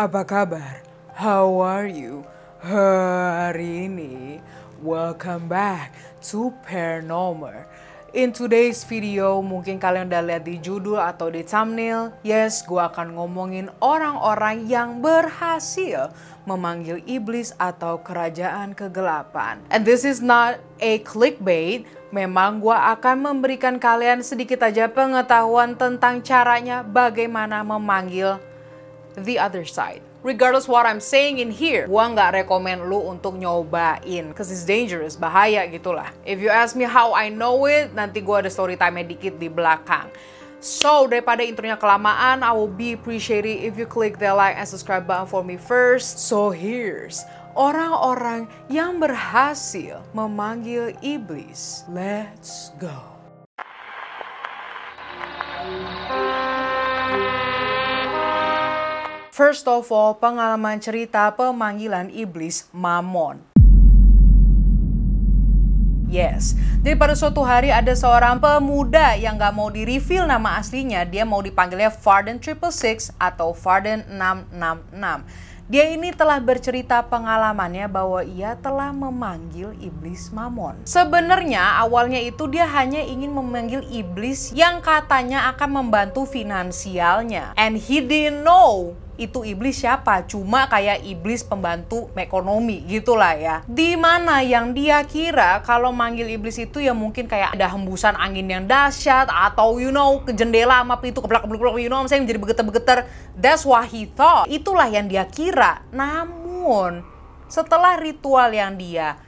Apa kabar? How are you? Hari ini, welcome back to Paranormal. In today's video, mungkin kalian udah lihat di judul atau di thumbnail, yes, gue akan ngomongin orang-orang yang berhasil memanggil iblis atau kerajaan kegelapan. And this is not a clickbait, Memang gue akan memberikan kalian sedikit aja pengetahuan tentang caranya bagaimana memanggil the other side. Regardless what I'm saying in here, gua nggak rekomend lu untuk nyobain, cause it's dangerous, bahaya gitulah. If you ask me how I know it, nanti gua ada story time dikit di belakang. So, daripada intronya kelamaan, I will be appreciated if you click the like and subscribe button for me first. So, here's orang-orang yang berhasil memanggil iblis. Let's go. First of all, pengalaman cerita pemanggilan iblis Mammon. Yes. Jadi pada suatu hari ada seorang pemuda yang nggak mau di-reveal nama aslinya. Dia mau dipanggilnya Farden Triple Six atau Farden 666. Dia ini telah bercerita pengalamannya bahwa ia telah memanggil iblis Mammon. Sebenarnya awalnya itu dia hanya ingin memanggil iblis yang katanya akan membantu finansialnya. And he didn't know itu iblis siapa cuma kayak iblis pembantu ekonomi gitulah ya di mana yang dia kira kalau manggil iblis itu ya mungkin kayak ada hembusan angin yang dahsyat atau you know ke jendela sama pintu keblak keblak you know saya menjadi begeter-begeter that's what he thought itulah yang dia kira namun setelah ritual yang dia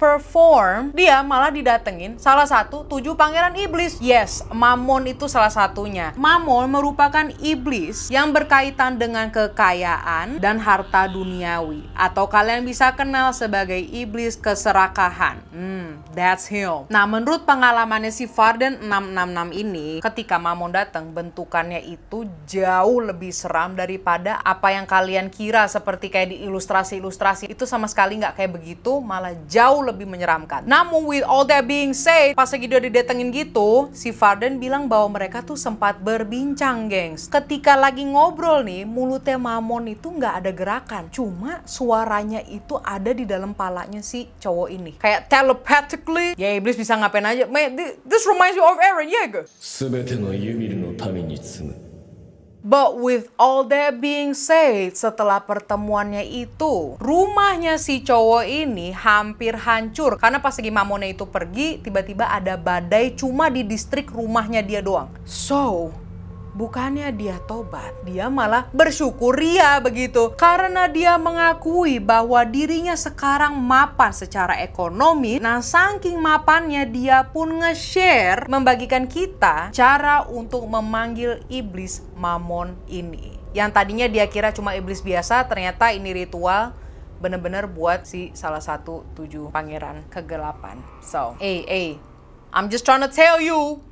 perform, dia malah didatengin salah satu tujuh pangeran iblis. Yes, Mammon itu salah satunya. Mammon merupakan iblis yang berkaitan dengan kekayaan dan harta duniawi. Atau kalian bisa kenal sebagai iblis keserakahan. Hmm, that's him. Nah, menurut pengalamannya si Farden 666 ini, ketika Mamon datang, bentukannya itu jauh lebih seram daripada apa yang kalian kira seperti kayak di ilustrasi-ilustrasi. Itu sama sekali nggak kayak begitu, malah jauh lebih menyeramkan. Namun with all that being said, pas lagi dia didatengin gitu, si Farden bilang bahwa mereka tuh sempat berbincang, gengs. Ketika lagi ngobrol nih, mulutnya Mamon itu nggak ada gerakan, cuma suaranya itu ada di dalam palanya si cowok ini. Kayak telepathically, ya iblis bisa ngapain aja. Man, this reminds me of Aaron Yeager. 全てのユミルのために積む But with all that being said, setelah pertemuannya itu, rumahnya si cowok ini hampir hancur. Karena pas lagi Mamone itu pergi, tiba-tiba ada badai cuma di distrik rumahnya dia doang. So, bukannya dia tobat, dia malah bersyukur ya begitu. Karena dia mengakui bahwa dirinya sekarang mapan secara ekonomi. Nah, saking mapannya dia pun nge-share membagikan kita cara untuk memanggil iblis mamon ini. Yang tadinya dia kira cuma iblis biasa, ternyata ini ritual bener-bener buat si salah satu tujuh pangeran kegelapan. So, hey, hey, I'm just trying to tell you,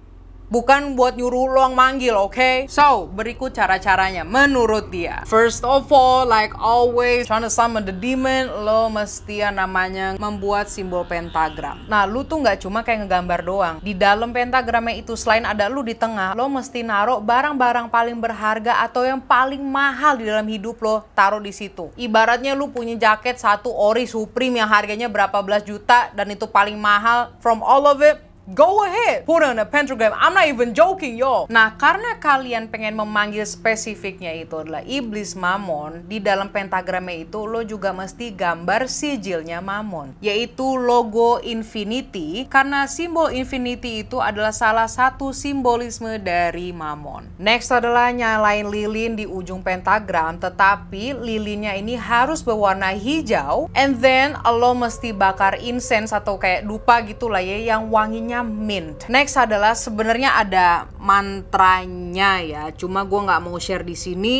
Bukan buat nyuruh lo manggil, oke? Okay? So, berikut cara-caranya menurut dia. First of all, like always, trying to summon the demon, lo mesti namanya membuat simbol pentagram. Nah, lu tuh nggak cuma kayak ngegambar doang. Di dalam pentagramnya itu, selain ada lu di tengah, lo mesti naruh barang-barang paling berharga atau yang paling mahal di dalam hidup lo, taruh di situ. Ibaratnya lu punya jaket satu ori Supreme yang harganya berapa belas juta dan itu paling mahal. From all of it, go ahead, put on a pentagram. I'm not even joking, y'all. Nah, karena kalian pengen memanggil spesifiknya itu adalah iblis mamon, di dalam pentagramnya itu lo juga mesti gambar sijilnya mamon, yaitu logo infinity, karena simbol infinity itu adalah salah satu simbolisme dari mamon. Next adalah nyalain lilin di ujung pentagram, tetapi lilinnya ini harus berwarna hijau, and then lo mesti bakar incense atau kayak dupa gitulah ya, yang wanginya rasanya mint. Next adalah sebenarnya ada mantranya ya, cuma gue nggak mau share di sini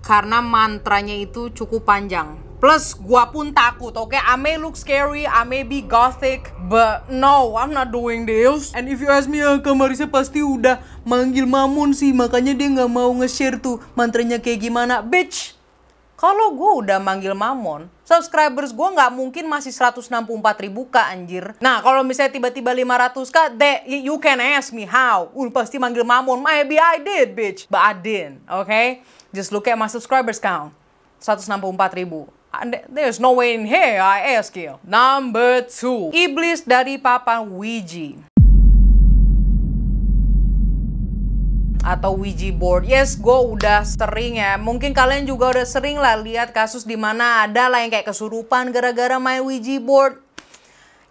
karena mantranya itu cukup panjang. Plus gue pun takut, oke? Okay? I may look scary, I may be gothic, but no, I'm not doing this. And if you ask me, eh, Kak Marisa pasti udah manggil Mamun sih, makanya dia nggak mau nge-share tuh mantranya kayak gimana. Bitch, kalau gue udah manggil Mamun subscribers gue nggak mungkin masih 164 ribu kak anjir. Nah kalau misalnya tiba-tiba 500 kak, that you can ask me how. Uh, pasti manggil mamon, maybe I did bitch, but I didn't, okay? Just look at my subscribers count, 164 ribu. There's no way in here I ask you. Number two, iblis dari papan Ouija. atau Ouija board. Yes, gue udah sering ya. Mungkin kalian juga udah sering lah lihat kasus di mana ada lah yang kayak kesurupan gara-gara main Ouija board.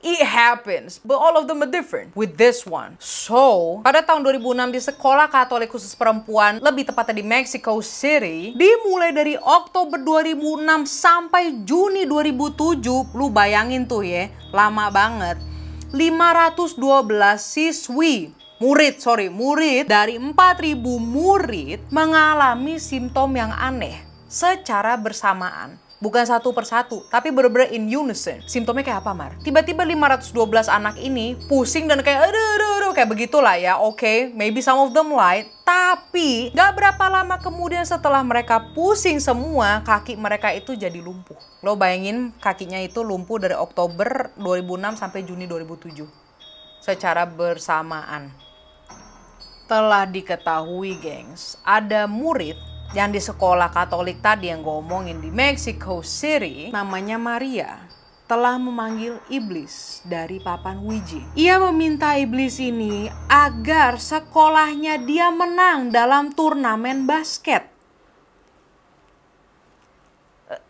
It happens, but all of them are different with this one. So, pada tahun 2006 di sekolah Katolik khusus perempuan, lebih tepatnya di Mexico City, dimulai dari Oktober 2006 sampai Juni 2007, lu bayangin tuh ya, lama banget. 512 siswi murid, sorry, murid dari 4000 murid mengalami simptom yang aneh secara bersamaan bukan satu persatu, tapi bener-bener in unison. Simptomnya kayak apa, Mar? Tiba-tiba 512 anak ini pusing dan kayak aduh, aduh, aduh, kayak begitulah ya. Oke, okay, maybe some of them light, tapi gak berapa lama kemudian setelah mereka pusing semua, kaki mereka itu jadi lumpuh. Lo bayangin kakinya itu lumpuh dari Oktober 2006 sampai Juni 2007 secara bersamaan. Setelah diketahui, gengs, ada murid yang di sekolah Katolik tadi yang ngomongin di Mexico City, namanya Maria telah memanggil iblis dari papan wiji. Ia meminta iblis ini agar sekolahnya dia menang dalam turnamen basket. Eh,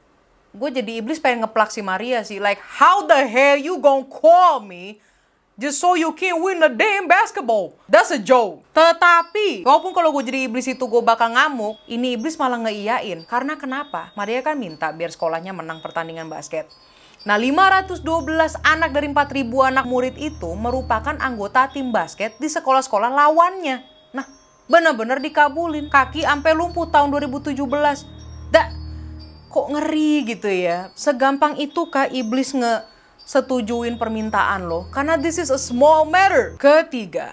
gue jadi iblis pengen ngeplak si Maria sih. Like, how the hell you gonna call me Just so you can win the damn basketball. That's a joke. Tetapi, walaupun kalau gue jadi iblis itu gue bakal ngamuk, ini iblis malah ngeiyain. Karena kenapa? Maria kan minta biar sekolahnya menang pertandingan basket. Nah, 512 anak dari 4000 anak murid itu merupakan anggota tim basket di sekolah-sekolah lawannya. Nah, bener-bener dikabulin. Kaki ampe lumpuh tahun 2017. Dak, kok ngeri gitu ya. Segampang itu kak iblis nge setujuin permintaan lo karena this is a small matter. Ketiga,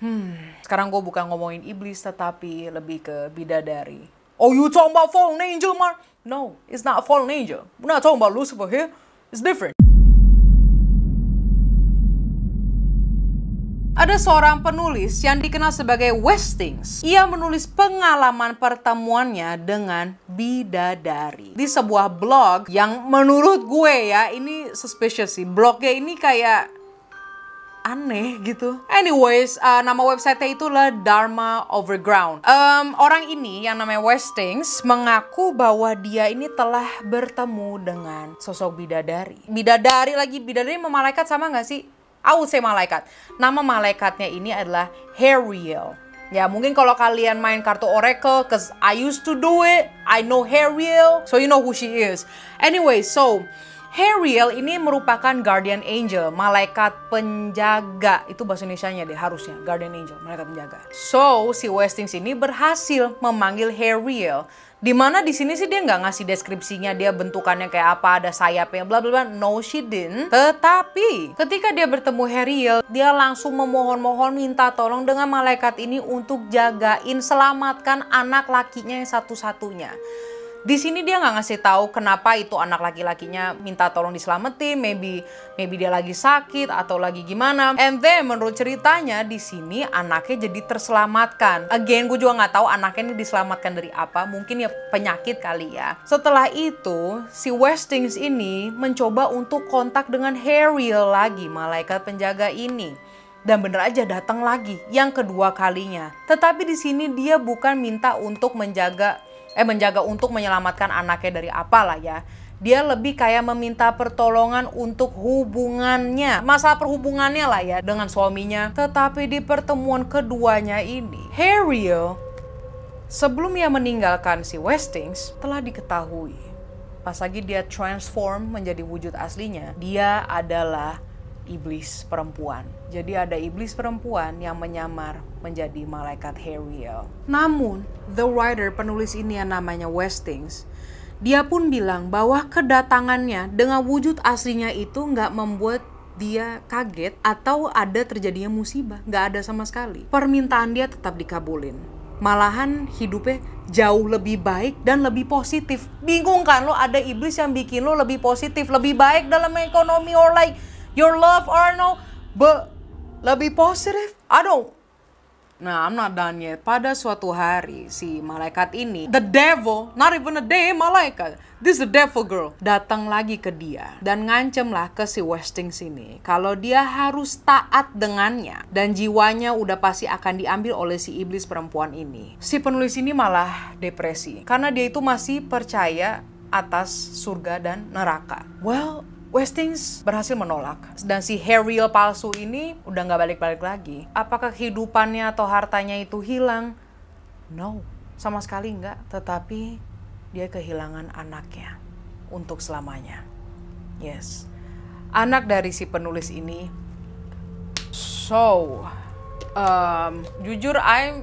hmm, sekarang gue bukan ngomongin iblis tetapi lebih ke bidadari. Oh you talking about fallen angel man? No, it's not fallen angel. We're not talking about Lucifer here. It's different. ada seorang penulis yang dikenal sebagai Westings. Ia menulis pengalaman pertemuannya dengan bidadari di sebuah blog yang menurut gue ya ini suspicious sih. Blognya ini kayak aneh gitu. Anyways, uh, nama itu lah Dharma Overground. Um, orang ini yang namanya Westings mengaku bahwa dia ini telah bertemu dengan sosok bidadari. Bidadari lagi, bidadari memalaikat sama nggak sih? I say malaikat. Nama malaikatnya ini adalah Hariel. Ya mungkin kalau kalian main kartu Oracle, cause I used to do it, I know Hariel, so you know who she is. Anyway, so Hariel ini merupakan guardian angel, malaikat penjaga. Itu bahasa Indonesia-nya deh harusnya, guardian angel, malaikat penjaga. So, si Westing sini berhasil memanggil Hariel. Dimana di sini sih dia nggak ngasih deskripsinya, dia bentukannya kayak apa, ada sayapnya, bla bla bla. No, she didn't. Tetapi ketika dia bertemu Hariel, dia langsung memohon-mohon minta tolong dengan malaikat ini untuk jagain, selamatkan anak lakinya yang satu-satunya. Di sini dia nggak ngasih tahu kenapa itu anak laki-lakinya minta tolong diselamatin, maybe maybe dia lagi sakit atau lagi gimana. And then menurut ceritanya di sini anaknya jadi terselamatkan. Again gue juga nggak tahu anaknya ini diselamatkan dari apa, mungkin ya penyakit kali ya. Setelah itu si Westings ini mencoba untuk kontak dengan Harriel lagi, malaikat penjaga ini dan bener aja datang lagi yang kedua kalinya. Tetapi di sini dia bukan minta untuk menjaga eh menjaga untuk menyelamatkan anaknya dari apalah ya. Dia lebih kayak meminta pertolongan untuk hubungannya, masalah perhubungannya lah ya dengan suaminya. Tetapi di pertemuan keduanya ini, Harriel sebelum ia meninggalkan si Westings telah diketahui. Pas lagi dia transform menjadi wujud aslinya, dia adalah iblis perempuan. Jadi ada iblis perempuan yang menyamar menjadi malaikat Hariel. Namun, the writer penulis ini yang namanya Westings, dia pun bilang bahwa kedatangannya dengan wujud aslinya itu nggak membuat dia kaget atau ada terjadinya musibah. Nggak ada sama sekali. Permintaan dia tetap dikabulin. Malahan hidupnya jauh lebih baik dan lebih positif. Bingung kan lo ada iblis yang bikin lo lebih positif, lebih baik dalam ekonomi or like your love, Arnold, but lebih positif. I don't. Nah, I'm not done yet. Pada suatu hari, si malaikat ini, the devil, not even a day, malaikat, this is the devil girl, datang lagi ke dia dan ngancemlah ke si Westing sini. Kalau dia harus taat dengannya dan jiwanya udah pasti akan diambil oleh si iblis perempuan ini. Si penulis ini malah depresi karena dia itu masih percaya atas surga dan neraka. Well, Westings berhasil menolak dan si Harriel palsu ini udah nggak balik-balik lagi. Apakah kehidupannya atau hartanya itu hilang? No, sama sekali nggak. Tetapi dia kehilangan anaknya untuk selamanya. Yes, anak dari si penulis ini. So, um, jujur, I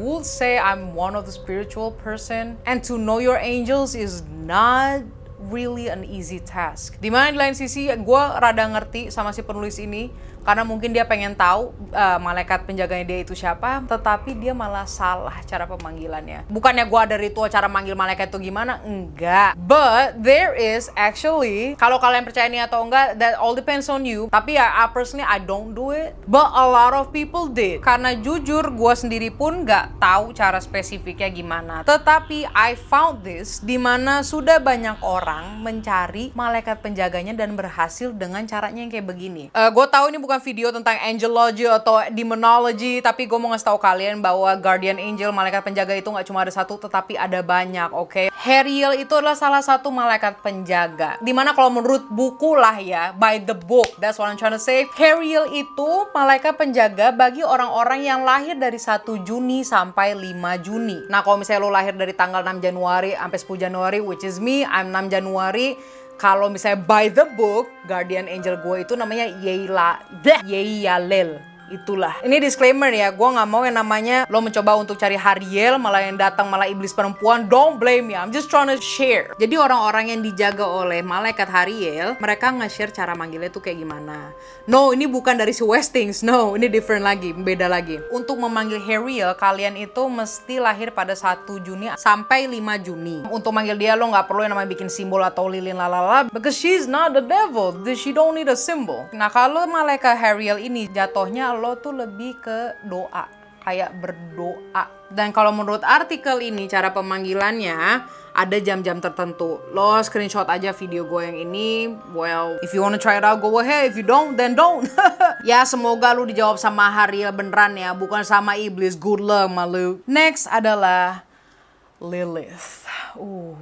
would say I'm one of the spiritual person, and to know your angels is not really an easy task. Dimana di lain sisi gue rada ngerti sama si penulis ini karena mungkin dia pengen tahu uh, malaikat penjaganya dia itu siapa tetapi dia malah salah cara pemanggilannya bukannya gua ada ritual cara manggil malaikat itu gimana enggak but there is actually kalau kalian percaya ini atau enggak that all depends on you tapi ya I personally I don't do it but a lot of people did karena jujur gua sendiri pun nggak tahu cara spesifiknya gimana tetapi I found this di mana sudah banyak orang mencari malaikat penjaganya dan berhasil dengan caranya yang kayak begini uh, eh, gue tahu ini bukan video tentang angelology atau demonology, tapi gue mau ngasih tahu kalian bahwa guardian angel, malaikat penjaga itu nggak cuma ada satu, tetapi ada banyak, oke? Okay? Heriel itu adalah salah satu malaikat penjaga. Dimana kalau menurut buku lah ya, by the book, that's what I'm trying to say. Heriel itu malaikat penjaga bagi orang-orang yang lahir dari 1 Juni sampai 5 Juni. Nah kalau misalnya lo lahir dari tanggal 6 Januari sampai 10 Januari, which is me, I'm 6 Januari, kalau misalnya by the book, guardian angel gue itu namanya Yeila, Yeiyalel itulah. Ini disclaimer ya, gue nggak mau yang namanya lo mencoba untuk cari Hariel, malah yang datang malah iblis perempuan. Don't blame me, I'm just trying to share. Jadi orang-orang yang dijaga oleh malaikat Hariel, mereka nge-share cara manggilnya tuh kayak gimana. No, ini bukan dari si Westings, no, ini different lagi, beda lagi. Untuk memanggil Hariel, kalian itu mesti lahir pada 1 Juni sampai 5 Juni. Untuk manggil dia lo nggak perlu yang namanya bikin simbol atau lilin lalala, because she's not the devil, she don't need a symbol. Nah kalau malaikat Hariel ini jatuhnya lo tuh lebih ke doa, kayak berdoa. Dan kalau menurut artikel ini cara pemanggilannya ada jam-jam tertentu. Lo screenshot aja video gue yang ini. Well, if you wanna try it out, go ahead. If you don't, then don't. ya, semoga lu dijawab sama hari beneran ya, bukan sama iblis. Good luck, malu. Next adalah Lilith. Uh.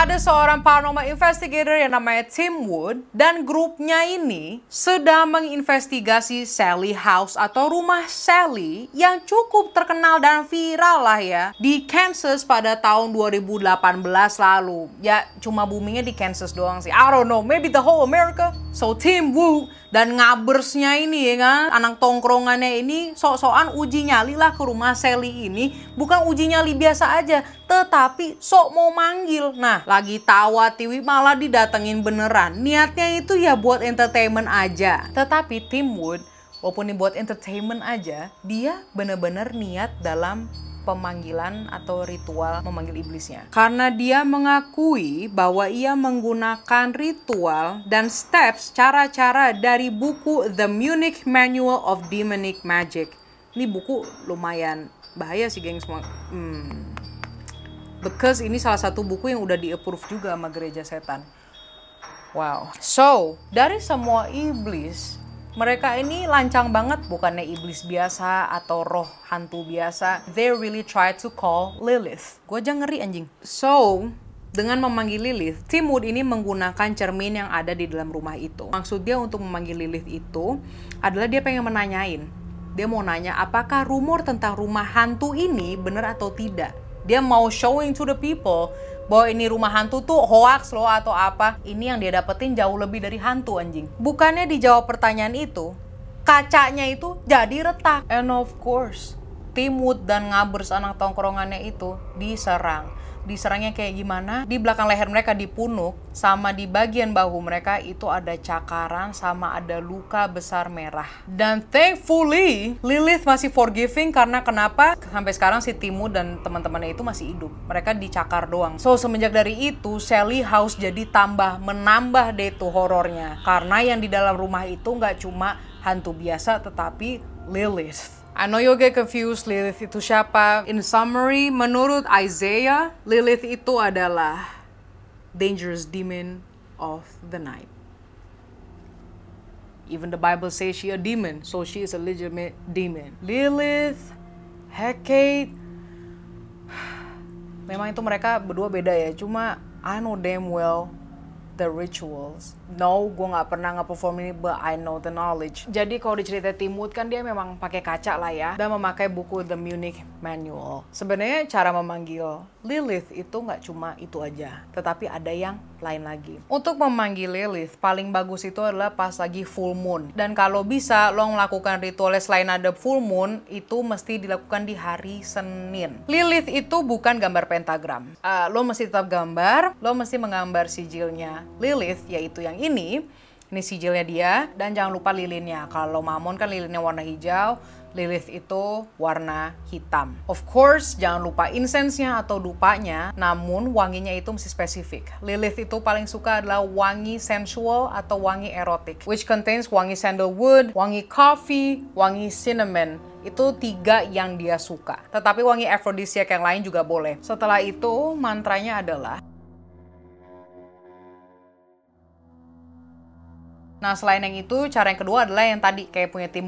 ada seorang paranormal investigator yang namanya Tim Wood dan grupnya ini sedang menginvestigasi Sally House atau rumah Sally yang cukup terkenal dan viral lah ya di Kansas pada tahun 2018 lalu. Ya cuma boomingnya di Kansas doang sih. I don't know, maybe the whole America. So Tim Wood dan ngabersnya ini ya kan, anak tongkrongannya ini sok-sokan uji nyali lah ke rumah Sally ini. Bukan uji nyali biasa aja, tetapi sok mau manggil. Nah, lagi tawa Tiwi malah didatengin beneran. Niatnya itu ya buat entertainment aja. Tetapi Tim Wood, walaupun buat entertainment aja, dia bener-bener niat dalam pemanggilan atau ritual memanggil iblisnya. Karena dia mengakui bahwa ia menggunakan ritual dan steps, cara-cara dari buku The Munich Manual of Demonic Magic. Ini buku lumayan bahaya sih, gengs. Hmm, because ini salah satu buku yang udah di-approve juga sama gereja setan. Wow. So, dari semua iblis, mereka ini lancang banget bukannya iblis biasa atau roh hantu biasa. They really try to call Lilith. Gue aja ngeri anjing. So, dengan memanggil Lilith, Tim Wood ini menggunakan cermin yang ada di dalam rumah itu. Maksud dia untuk memanggil Lilith itu adalah dia pengen menanyain. Dia mau nanya apakah rumor tentang rumah hantu ini benar atau tidak. Dia mau showing to the people bahwa ini rumah hantu tuh hoax loh atau apa. Ini yang dia dapetin jauh lebih dari hantu anjing. Bukannya dijawab pertanyaan itu, kacanya itu jadi retak. And of course, Timut dan Ngabers anak tongkrongannya itu diserang. Diserangnya kayak gimana? Di belakang leher mereka dipunuk, sama di bagian bahu mereka itu ada cakaran sama ada luka besar merah. Dan thankfully, Lilith masih forgiving karena kenapa? Sampai sekarang si Timu dan teman-temannya itu masih hidup. Mereka dicakar doang. So, semenjak dari itu, Sally House jadi tambah menambah deh tuh horornya. Karena yang di dalam rumah itu nggak cuma hantu biasa, tetapi Lilith. I know you'll get confused Lilith itu siapa. In summary, menurut Isaiah, Lilith itu adalah dangerous demon of the night. Even the Bible says she a demon, so she is a legitimate demon. Lilith, Hecate, memang itu mereka berdua beda ya. Cuma I know damn well the rituals. No, gue nggak pernah ngeperform perform ini, but I know the knowledge. Jadi kalau dicerita Timut kan dia memang pakai kaca lah ya, dan memakai buku The Munich Manual. Sebenarnya cara memanggil Lilith itu nggak cuma itu aja, tetapi ada yang lain lagi. Untuk memanggil Lilith, paling bagus itu adalah pas lagi full moon. Dan kalau bisa, lo melakukan ritualnya selain ada full moon, itu mesti dilakukan di hari Senin. Lilith itu bukan gambar pentagram. Uh, lo mesti tetap gambar, lo mesti menggambar sijilnya. Lilith, yaitu yang ini. Ini sijilnya dia, dan jangan lupa lilinnya. Kalau mamon kan lilinnya warna hijau, Lilith itu warna hitam. Of course, jangan lupa insensnya atau dupanya, namun wanginya itu mesti spesifik. Lilith itu paling suka adalah wangi sensual atau wangi erotik, which contains wangi sandalwood, wangi coffee, wangi cinnamon. Itu tiga yang dia suka. Tetapi wangi aphrodisiac yang lain juga boleh. Setelah itu, mantranya adalah Nah, selain yang itu, cara yang kedua adalah yang tadi, kayak punya tim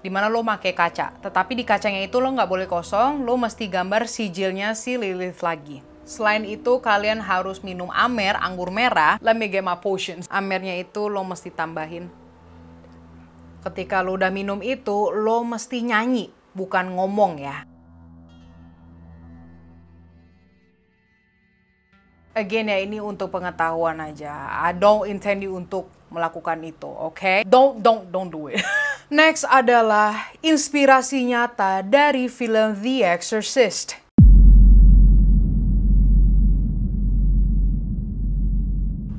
Dimana lo make kaca. Tetapi di kacanya itu lo nggak boleh kosong, lo mesti gambar sijilnya si Lilith lagi. Selain itu, kalian harus minum amer, anggur merah, lamigema potions. Amernya itu lo mesti tambahin. Ketika lo udah minum itu, lo mesti nyanyi, bukan ngomong ya. again ya ini untuk pengetahuan aja. I don't intend you untuk melakukan itu, oke? Okay? Don't don't don't do it. Next adalah inspirasi nyata dari film The Exorcist.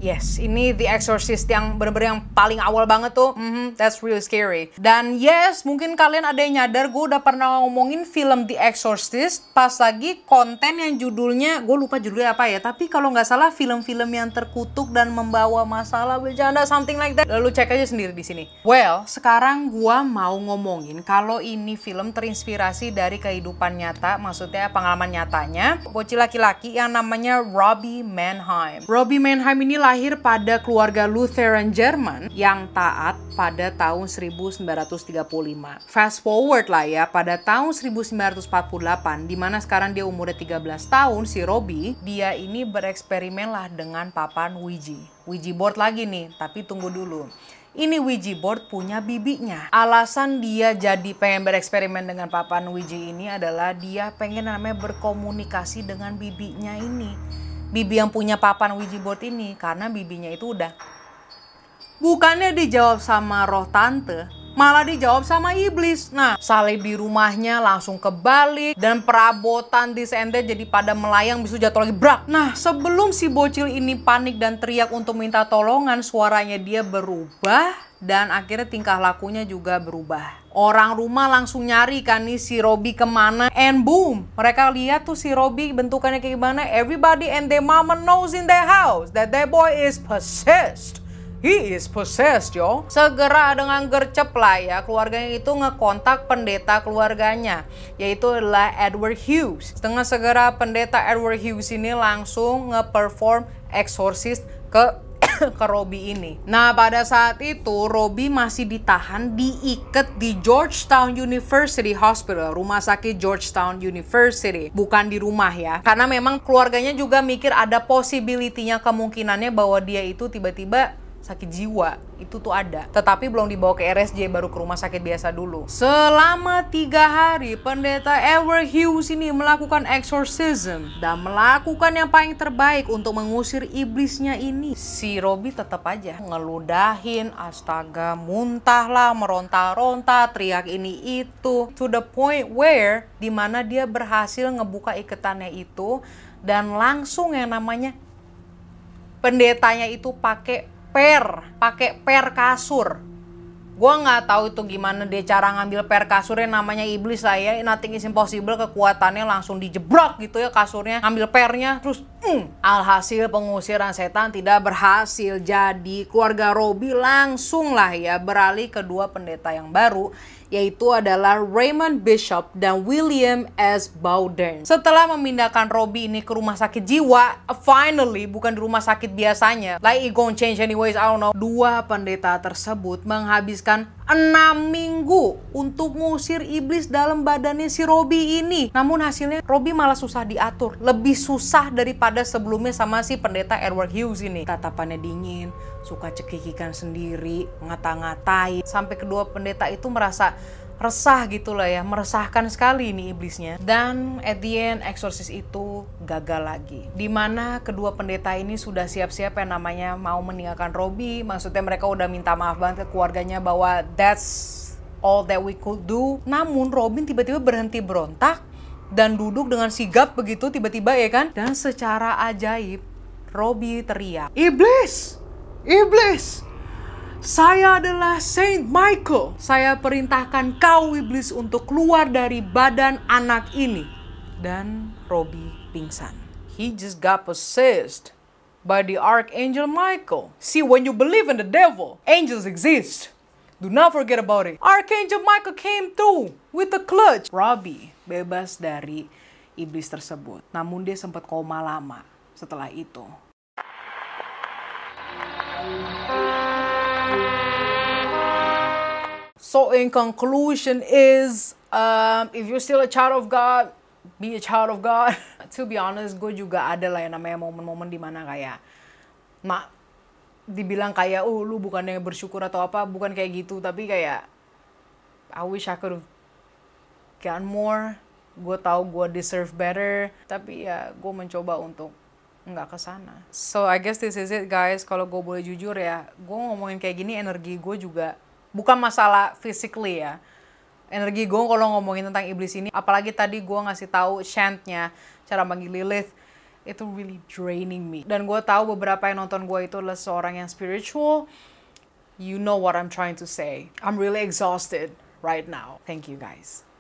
Yes, ini The Exorcist yang bener-bener yang paling awal banget tuh. Mm -hmm, that's really scary. Dan yes, mungkin kalian ada yang nyadar gue udah pernah ngomongin film The Exorcist pas lagi konten yang judulnya, gue lupa judulnya apa ya, tapi kalau nggak salah film-film yang terkutuk dan membawa masalah bercanda, something like that. Lalu cek aja sendiri di sini. Well, sekarang gue mau ngomongin kalau ini film terinspirasi dari kehidupan nyata, maksudnya pengalaman nyatanya. Bocil laki-laki yang namanya Robbie Mannheim. Robbie Mannheim ini Terakhir pada keluarga Lutheran Jerman yang taat pada tahun 1935. Fast forward lah ya, pada tahun 1948, di mana sekarang dia umurnya 13 tahun, si Robby, dia ini bereksperimen lah dengan papan Ouija. Ouija board lagi nih, tapi tunggu dulu ini Ouija board punya bibinya. Alasan dia jadi pengen bereksperimen dengan papan Ouija ini adalah dia pengen namanya berkomunikasi dengan bibinya ini bibi yang punya papan Ouija board ini karena bibinya itu udah. Bukannya dijawab sama roh tante, malah dijawab sama iblis. Nah, salib di rumahnya langsung kebalik dan perabotan di jadi pada melayang bisa jatuh lagi brak. Nah, sebelum si bocil ini panik dan teriak untuk minta tolongan, suaranya dia berubah dan akhirnya tingkah lakunya juga berubah. Orang rumah langsung nyari kan nih si Robi kemana And boom, mereka lihat tuh si Robi bentukannya kayak gimana Everybody and their mama knows in their house that their boy is possessed He is possessed, yo. Segera dengan gercep lah ya, keluarganya itu ngekontak pendeta keluarganya, yaitu adalah Edward Hughes. setengah segera pendeta Edward Hughes ini langsung ngeperform exorcist ke ke Robi ini. Nah, pada saat itu Robi masih ditahan diikat di Georgetown University Hospital, rumah sakit Georgetown University, bukan di rumah ya. Karena memang keluarganya juga mikir ada possibility-nya kemungkinannya bahwa dia itu tiba-tiba sakit jiwa itu tuh ada tetapi belum dibawa ke RSJ baru ke rumah sakit biasa dulu selama tiga hari pendeta Edward Hughes ini melakukan exorcism dan melakukan yang paling terbaik untuk mengusir iblisnya ini si Robi tetap aja ngeludahin astaga muntahlah, meronta-ronta teriak ini itu to the point where dimana dia berhasil ngebuka iketannya itu dan langsung yang namanya pendetanya itu pakai per, pakai per kasur. Gua nggak tahu itu gimana dia cara ngambil per kasurnya namanya iblis lah ya. Nothing is impossible kekuatannya langsung dijebrak gitu ya kasurnya. ngambil pernya terus mm. alhasil pengusiran setan tidak berhasil. Jadi keluarga Robi langsung lah ya beralih ke dua pendeta yang baru yaitu adalah Raymond Bishop dan William S. Bowden. Setelah memindahkan Robbie ini ke rumah sakit jiwa, finally bukan di rumah sakit biasanya. Like it gonna change anyways, I don't know. Dua pendeta tersebut menghabiskan enam minggu untuk ngusir iblis dalam badannya si Robi ini. Namun hasilnya Robi malah susah diatur, lebih susah daripada sebelumnya sama si pendeta Edward Hughes ini. Tatapannya dingin, suka cekikikan sendiri, ngata-ngatai. Sampai kedua pendeta itu merasa resah gitu gitulah ya, meresahkan sekali ini iblisnya. Dan at the end eksorsis itu gagal lagi. Dimana kedua pendeta ini sudah siap-siap yang namanya mau meninggalkan Robi, maksudnya mereka udah minta maaf banget ke keluarganya bahwa that's all that we could do. Namun Robin tiba-tiba berhenti berontak dan duduk dengan sigap begitu tiba-tiba ya kan. Dan secara ajaib Robi teriak, "Iblis, Iblis, saya adalah Saint Michael. Saya perintahkan kau iblis untuk keluar dari badan anak ini. Dan Robby pingsan. He just got possessed by the archangel Michael. See, when you believe in the devil, angels exist. Do not forget about it. Archangel Michael came too with the clutch. Robby bebas dari iblis tersebut. Namun dia sempat koma lama setelah itu. So, in conclusion, is um, if you're still a child of God, be a child of God. to be honest, gue juga ada lah yang namanya momen-momen mana kayak, mak, dibilang kayak, oh lu bukan yang bersyukur atau apa, bukan kayak gitu, tapi kayak, I wish I could get more. Gue tahu gue deserve better, tapi ya gue mencoba untuk nggak ke sana. So I guess this is it guys. Kalau gue boleh jujur ya, gue ngomongin kayak gini energi gue juga bukan masalah physically ya. Energi gue kalau ngomongin tentang iblis ini, apalagi tadi gue ngasih tahu chantnya, cara manggil Lilith, itu really draining me. Dan gue tahu beberapa yang nonton gue itu adalah seorang yang spiritual. You know what I'm trying to say. I'm really exhausted right now. Thank you guys.